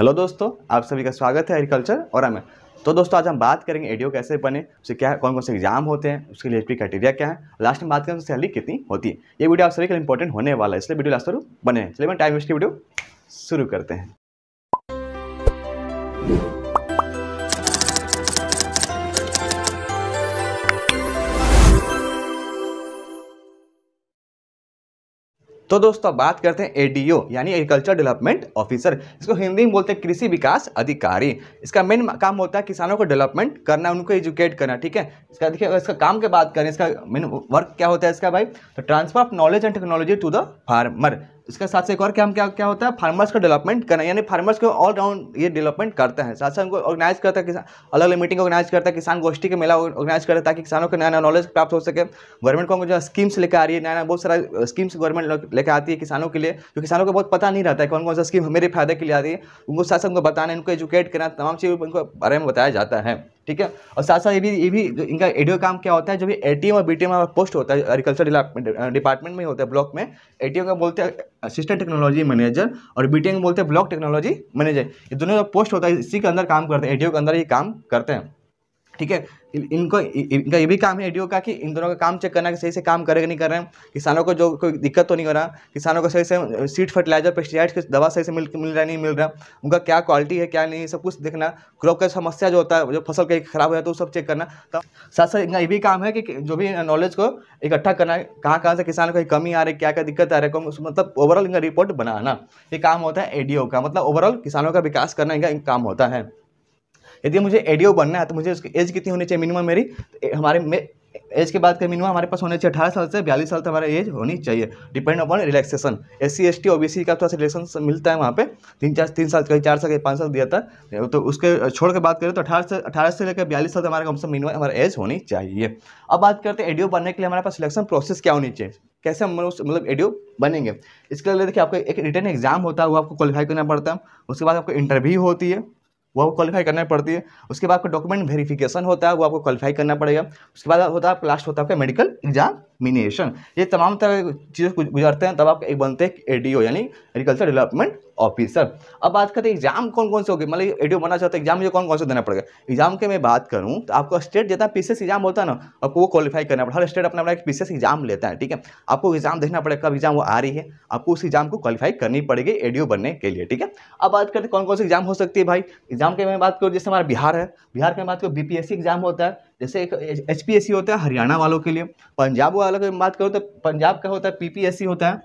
hello दोस्तों आप सभी का स्वागत है एग्रीकल्चर और हमें तो दोस्तों आज हम बात करेंगे एडियो कैसे बने उसे क्या कौन कौन से एग्जाम होते हैं उसके लिए एचपी क्राइटेरिया क्या है लास्ट में बात करें तो सैलरी कितनी होती है ये वीडियो आप सभी के लिए इंपॉर्टेंट होने वाला है इसलिए वीडियो लास्ट तक बने चलिए मैं टाइम वेस्ट की वीडियो शुरू करते हैं तो दोस्तों बात करते हैं एडीओ यानी एग्रीकल्चर डेवलपमेंट ऑफिसर इसको हिंदी में बोलते हैं कृषि विकास अधिकारी इसका मेन काम होता है किसानों को डेवलपमेंट करना उनको एजुकेट करना ठीक है इसका देखिए अगर इसका काम की बात करें इसका मेन वर्क क्या होता है इसका भाई तो transfer of knowledge and technology to the farmer इसके साथ से एक और क्या हम क्या क्या होता है फार्मर्स का डेवलपमेंट करना यानी फार्मर्स को ऑल राउंड ये डेवलपमेंट करते हैं साथ साथ उनको ऑर्गेनाइज करता है किसान अलग अलग मीटिंग ऑर्गेनाइज करता है किसान गोष्ठी के मेला ऑर्गेनाइज करता है ताकि किसानों को नया नया नॉलेज प्राप्त हो सके गवर्नमेंट को जो स्कीम्स लेकर आ रही है नया नया बहुत सारा स्कीम्स गवर्नमेंट लेकर आती है किसानों के लिए जो किसानों को बहुत पता नहीं रहता है कौन कौन सा स्कीम मेरे फायदे के लिए आती है उनको साथ साथ उनको बताना उनको एजुकेट करना तमाम चीज़ उनको बारे में बताया जाता है ठीक है और साथ साथ ये भी ये भी इनका एडीओ काम क्या होता है जो भी एटीएम और बीटीएम टी पोस्ट होता है एग्रीकल्चर डिपार्टमेंट में होता है ब्लॉक में एटीएम का बोलते हैं असिस्टेंट टेक्नोलॉजी मैनेजर और बी बीटीएम बोलते हैं ब्लॉक टेक्नोलॉजी मैनेजर ये दोनों जो पोस्ट होता है इसी के अंदर काम करते हैं ए के अंदर ये काम करते हैं ठीक है इनको इनका ये भी काम है एडीओ का कि इन दोनों का काम चेक करना कि सही से काम करे नहीं कर रहे हैं किसानों को जो कोई दिक्कत तो नहीं हो रहा किसानों को सही से सीड फर्टिलाइजर पेस्टिसाइड की दवा सही से मिल मिल रहा नहीं मिल रहा उनका क्या क्वालिटी है क्या नहीं सब कुछ देखना क्रॉप का समस्या जो होता है जो फसल कहीं खराब हो जाता तो है वो सब चेक करना तो साथ साथ इनका ये भी काम है कि जो भी नॉलेज को इकट्ठा करना है कहाँ कहाँ से किसानों को कमी आ रही है क्या क्या दिक्कत आ रही है मतलब ओवरऑल इनका रिपोर्ट बनाना ये काम होता है ए का मतलब ओवरऑल किसानों का विकास करना इनका काम होता है यदि मुझे एडीओ बनना है तो मुझे उसकी एज कितनी होनी चाहिए मिनिमम मेरी तो हमारे एज के बाद का मिनिमम हमारे पास होने चाहिए अठारह साल से बयालीस साल तक हमारा एज होनी चाहिए depend upon relaxation S C S T O B C का थोड़ा सा रिलेक्शन मिलता है वहाँ पे तीन चार तीन साल कहीं चार साल कहीं पाँच साल दिया था तो उसके छोड़ के बात करें तो अठारह से अठारह से लेकर बयालीस साल तक हमारा कम से मिनिमम हमारा एज होनी चाहिए अब बात करते हैं एडियो बनने के लिए हमारे पास सिलेक्शन प्रोसेस क्या होनी चाहिए कैसे हम मतलब एडियो बनेंगे इसके लिए देखिए आपको एक रिटर्न एग्जाम होता है वो आपको क्वालिफाई करना पड़ता है उसके बाद आपको इंटरव्यू होती है वो आपको क्वालिफाई करना पड़ती है उसके बाद आपका डॉक्यूमेंट वेरिफिकेशन होता है वो आपको क्वालिफाई करना पड़ेगा उसके बाद होता है आपका लास्ट होता है आपका मेडिकल एग्जाम मिनेशन ये तमाम तरह चीज़ों से गुजरते हैं तब आप एक बनते हैं ए यानी एग्रीकल्चर डेवलपमेंट ऑफिसर अब बात करते हैं एग्जाम कौन कौन से हो गए मतलब ए बनना चाहते हैं एग्जाम मुझे कौन कौन से देना पड़ेगा एग्जाम के मैं बात करूँ तो आपको स्टेट जितना पीसीएस एग्जाम होता है ना आपको वो क्वालिफाई करना पड़ेगा हर स्टेट अपना अपना एक पीसीएस एग्जाम लेता है ठीक है आपको एग्जाम देखना पड़ेगा कब एग्जाम वो आ रही है आपको उस एग्जाम को क्वालिफाई करनी पड़ेगी ए बनने के लिए ठीक है अब बात करते कौन कौन से एग्जाम हो सकती है भाई एग्जाम के मैं बात करूँ जैसे हमारा बिहार है बिहार की बात करूँ सी एग्जाम होता है जैसे एक एच पी एस सी होता है हरियाणा वालों के लिए पंजाब वालों की बात करूँ तो पंजाब का होता है पी पी एस सी होता है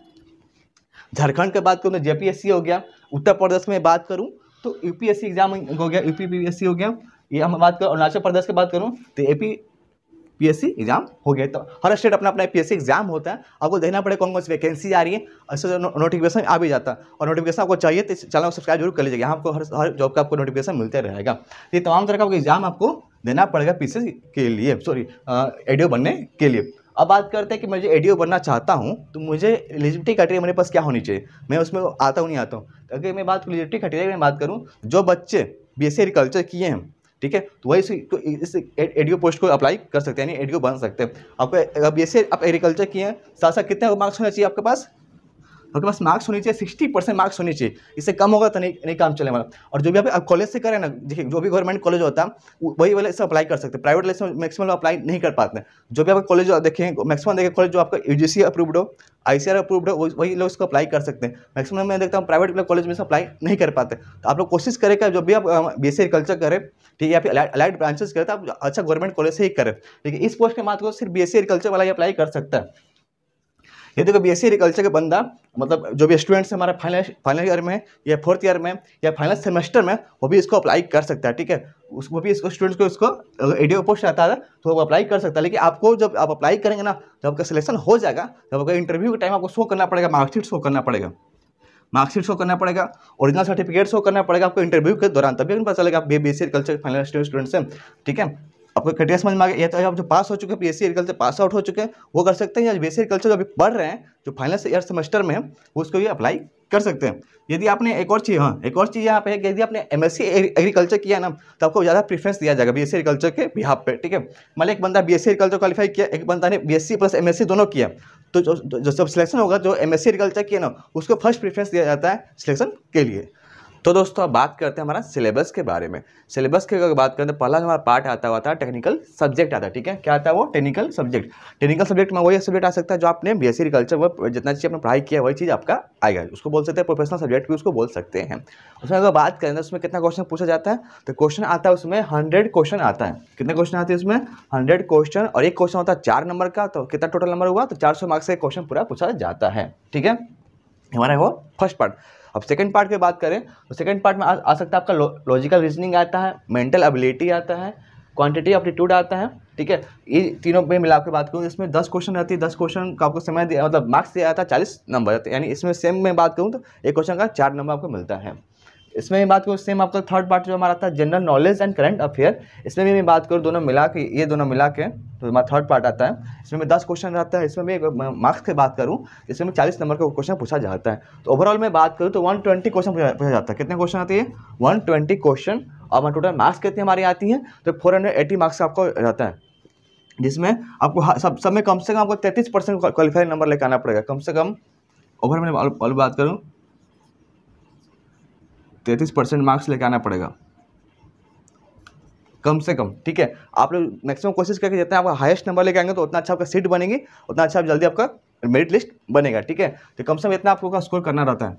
झारखंड का बात करूँ तो जे पी एस सी हो गया उत्तर प्रदेश में बात करूँ तो U P S C exam हो गया U P P S C हो गया ये हम बात करूँ अरुणाचल प्रदेश की बात करूँ तो A P S C exam हो गया तो हर स्टेट अपना अपना पी एस सी एग्जाम होता है आपको देखना पड़ेगा कौन कौन सी वैकेंसी आ रही है ऐसे नोटिफिकेशन तो आ भी जाता है और नोटिफिकेशन आपको चाहिए तो चैनल को सब्सक्राइब जरूर कर लीजिएगा यहाँ आपको हर हर जॉब का आपको नोटिफिकेशन मिलते रहेगा ये तमाम तरह का एग्जाम आपको देना पड़ेगा पी के लिए सॉरी एडियो बनने के लिए अब बात करते हैं कि मैं जो एडियो बनना चाहता हूँ तो मुझे एलिजिबिलिटी क्राइटेरिया मेरे पास क्या होनी चाहिए मैं उसमें आता हूँ नहीं आता हूँ तो अगर मैं बात एलिजिबिलिटी क्राइटेरिया की बात करूँ जो बच्चे बी एस एग्रीकल्चर किए हैं ठीक है तो वही तो इस एडियो पोस्ट को अप्लाई कर सकते हैं यानी एडियो बन सकते हैं आपको बी एस आप एग्रीकल्चर किए हैं साथ साथ कितने मार्क्स होना चाहिए आपके पास आपके पास मार्क्स होने चाहिए सिक्सटी परसेंट मार्क्स होने चाहिए इससे कम होगा तो नहीं नहीं काम चलने वाला और जो भी आप कॉलेज से करें ना देखिए जो भी गवर्नमेंट कॉलेज होता है वही वाले से अप्लाई कर सकते हैं प्राइवेट लाइसेंस से मैक्सिमम अप्लाई नहीं कर पाते जो भी आप कॉलेज देखें मैक्सिमम देखें कॉलेज जो आपका यू अप्रूव्ड हो आई अप्रूव्ड हो वही लोग इसको अप्लाई कर सकते हैं मैक्सिमम मैं देखता हूँ प्राइवेट कॉलेज में से अप्लाई नहीं कर पाते तो आप लोग कोशिश करें कि जब भी आप बी एस कल्चर करें ठीक है या फिर अलाइड ब्रांचेस करें तो आप अच्छा गवर्नमेंट कॉलेज से ही करें ठीक है इस पोस्ट के मात्र सिर्फ बी एस कल्चर वाला ही अप्लाई कर सकता है ये देखो बी एस एग्रीकल्चर का बंदा मतलब जो भी स्टूडेंट्स हमारे फाइनल फाइनल ईयर में या फोर्थ ईयर में या फाइनल सेमेस्टर में वो भी इसको अप्लाई कर सकता है ठीक है उसको भी इसको स्टूडेंट्स को इसको एडीओ पोस्ट आता है तो वो अप्लाई कर सकता है लेकिन आपको जब आप अप्लाई करेंगे ना जब आपका सिलेक्शन हो जाएगा जब आपका इंटरव्यू के टाइम आपको शो करना पड़ेगा मार्कशीट शो करना पड़ेगा मार्कशीट शो करना पड़ेगा ओरिजिनल सर्टिफिकेट शो करना पड़ेगा आपको इंटरव्यू के दौरान तभी पता चलेगा आप B B C culture final students हैं ठीक है आपको कटिया समझ में आ गया या तो आप जो पास हो चुके हैं B S agriculture pass out हो चुके हैं वो कर सकते हैं या बी एस एग्रीकल्चर जो अभी पढ़ रहे हैं जो फाइनल ईयर सेमेस्टर में है उसको भी अप्लाई कर सकते हैं यदि आपने एक और चीज़ हाँ एक और चीज़ यहाँ पे है कि यदि आपने एम एस एग्रीकल्चर किया है ना तो आपको ज़्यादा प्रीफ्रेंस दिया जाएगा बी एस एग्रीकल्चर के बिहार पर ठीक है मान मतलब एक बंदा बी एस एग्रीकल्चर क्वालिफाई किया एक बंदा ने B S C plus M S C दोनों किया तो जो जब सिलेक्शन होगा जो एम एस सी एग्रीकल्चर किया ना उसको फर्स्ट प्रीफ्रेंस दिया जाता है सिलेक्शन के लिए तो दोस्तों अब बात करते हैं हमारा सिलेबस के बारे में सिलेबस की अगर बात करें तो पहला हमारा पार्ट आता हुआ था टेक्निकल सब्जेक्ट आता है ठीक है क्या आता है वो टेक्निकल सब्जेक्ट टेक्निकल सब्जेक्ट में वही सब्जेक्ट आ सकता है जो आपने बी एस सी कल्चर व जितना चीज़ आपने पढ़ाई किया वही चीज़ आपका आएगा उसको बोल सकते हैं प्रोफेशनल सब्जेक्ट भी उसको बोल सकते हैं उसमें अगर बात करें तो उसमें कितना क्वेश्चन पूछा जाता है तो क्वेश्चन आता है उसमें हंड्रेड क्वेश्चन आता है कितने क्वेश्चन आते हैं उसमें हंड्रेड क्वेश्चन और एक क्वेश्चन होता है चार नंबर का तो कितना टोटल नंबर हुआ तो चार मार्क्स का क्वेश्चन पूरा पूछा जाता है ठीक है हमारा वो फर्स्ट पार्ट अब सेकेंड पार्ट की बात करें तो सेकेंड पार्ट में आ, आ सकता है आपका लॉजिकल रीजनिंग आता है मेंटल एबिलिटी आता है क्वांटिटी एप्टीट्यूड आता है ठीक है ये तीनों में मिला के बात करूँ इसमें दस क्वेश्चन रहती है दस क्वेश्चन का आपको समय दिया मतलब मार्क्स दिया जाता है चालीस नंबर रहते हैं यानी इसमें सेम में बात करूँ तो एक क्वेश्चन का चार नंबर आपको मिलता है इसमें भी बात करूँ सेम आपका थर्ड पार्ट जो हमारा था general knowledge and current affair इसमें भी मैं बात करूँ दोनों मिला के ये दोनों मिला के तो हमारा थर्ड पार्ट आता है इसमें मैं दस क्वेश्चन रहता है इसमें मैं मार्क्स की बात करूँ इसमें मैं चालीस नंबर का क्वेश्चन पूछा जाता है तो ओवरऑल मैं बात करूँ तो वन ट्वेंटी क्वेश्चन पूछा जाता है कितने क्वेश्चन आते हैं वन ट्वेंटी क्वेश्चन और हमारे टोटल मार्क्स कितने हमारी आती हैं तो फोर हंड्रेड एट्टी मार्क्स आपको रहता है जिसमें आपको सब सब में कम से कम आपको तैंतीस परसेंट क्वालिफाइड नंबर लेकर आना पड़ेगा कम से कम ओवर में बात करूँ तैंतीस परसेंट मार्क्स लेके आना पड़ेगा कम से कम ठीक है आप लोग मैक्सिमम कोशिश करके जितना आपका हाईएस्ट नंबर लेके आएंगे तो उतना अच्छा आपका सीट बनेगी उतना अच्छा आप जल्दी आपका मेरिट लिस्ट बनेगा ठीक है तो कम से कम इतना आपको स्कोर करना रहता है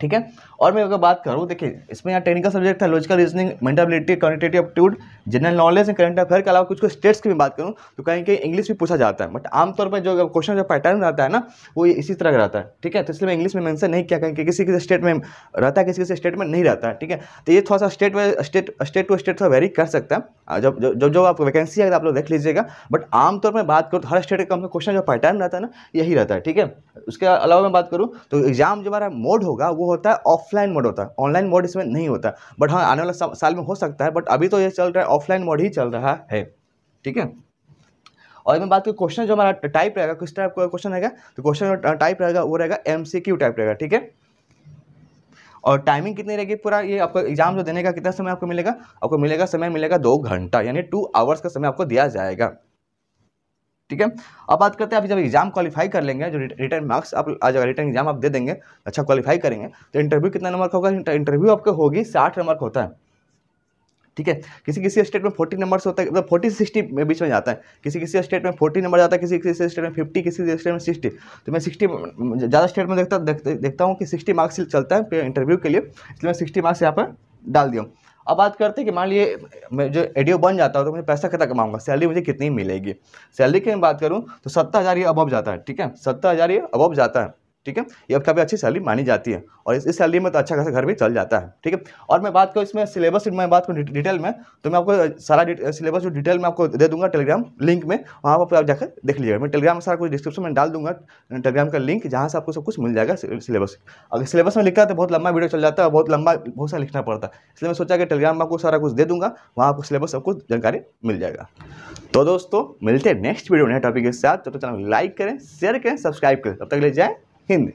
ठीक है और मैं अगर बात करूँ देखिए इसमें यहाँ टेक्निकल सब्जेक्ट था logical reasoning mental ability quantitative aptitude general knowledge and current affair के अलावा कुछ कुछ स्टेट्स की भी बात करूँ तो कहीं कहीं इंग्लिश भी पूछा जाता है बट आमतौर पर जो क्वेश्चन जो पैटर्न रहता है ना वो इसी तरह का रहता है ठीक है तो इसलिए मैं इंग्लिश में मैंसन नहीं किया कहीं किसी किसी स्टेट में रहता है किसी किसी स्टेट में नहीं रहता है ठीक है तो ये थोड़ा सा state state state to state थोड़ा वेरी कर सकता है जब जब जो आप वैकेंसी है आप लोग देख लीजिएगा बट आमतौर पर बात करूँ तो हर स्टेट का क्वेश्चन जो पैटर्न रहता है ना यही रहता है ठीक है उसके अलावा मैं बात करूँ तो एग्जाम जो हमारा मोड होगा वो होता है ऑफलाइन मोड होता है ऑनलाइन मोड इसमें नहीं होता बट हाँ आने वाले साल में हो सकता है बट अभी तो ये चल रहा है ऑफलाइन मोड ही चल रहा है ठीक है और मैं बात करूँ क्वेश्चन जो हमारा टाइप रहेगा किस टाइप का क्वेश्चन रहेगा तो क्वेश्चन टाइप रहेगा वो रहेगा एम टाइप रहेगा ठीक है और टाइमिंग कितनी रहेगी पूरा ये आपको एग्जाम जो देने का कितना समय आपको मिलेगा आपको मिलेगा समय मिलेगा दो घंटा यानी टू आवर्स का समय आपको दिया जाएगा ठीक है अब बात करते हैं आप जब एग्जाम क्वालिफाई कर लेंगे जो रिटर्न मार्क्स आप आ जाएगा रिटर्न एग्जाम आप दे देंगे अच्छा क्वालिफाई करेंगे तो इंटरव्यू कितना नंबर का होगा इंटरव्यू आपके होगी साठ नंबर का होता है ठीक है किसी किसी स्टेट में फोर्टी नंबर होता है मतलब फोर्टी सिक्सटी में बीच में जाता है किसी किसी स्टेट में फोर्टी नंबर जाता है किसी किसी स्टेट में फिफ्टी किसी किसी स्टेट में सिक्सटी तो मैं सिक्सटी ज़्यादा स्टेट में देखता देखता हूँ कि सिक्सटी मार्क्स चलता है इंटरव्यू के लिए इसलिए मैं सिक्सटी मार्क्स यहाँ पर डाल दिया अब बात करते हैं कि मान लिए मैं जो एडियो बन जाता हूँ तो मुझे पैसा कितना कमाऊंगा सैलरी मुझे कितनी मिलेगी सैलरी की मैं बात करूँ तो सत्तर हज़ार ये अबव जाता है ठीक है सत्तर हज़ार ये अबव जाता है ठीक है ये काफ़ी अच्छी सैलरी मानी जाती है और इस सैलरी में तो अच्छा खासा घर भी चल जाता है ठीक है और मैं बात करूँ इसमें सिलेबस मैं बात करूँ डिटेल में तो मैं आपको सारा सिलेबस जो डिटेल में आपको दे दूंगा टेलीग्राम लिंक में वहाँ पर आप जाकर देख लीजिएगा मैं टेलीग्राम में सारा कुछ डिस्क्रिप्शन में डाल दूंगा टेलीग्राम का लिंक जहाँ से आपको सब कुछ मिल जाएगा सिलेबस अगर सिलेबस में लिखा तो बहुत लंबा वीडियो चल जाता है बहुत लंबा बहुत सारा लिखना पड़ता है इसलिए मैं सोचा कि टेलीग्राम में आपको सारा कुछ दे दूंगा वहाँ आपको सिलेबस कुछ जानकारी मिल जाएगा तो दोस्तों मिलते हैं नेक्स्ट वीडियो नए टॉपिक के साथ तो, तो चैनल लाइक करें शेयर करें सब्सक्राइब करें तब तक ले जाए Hindi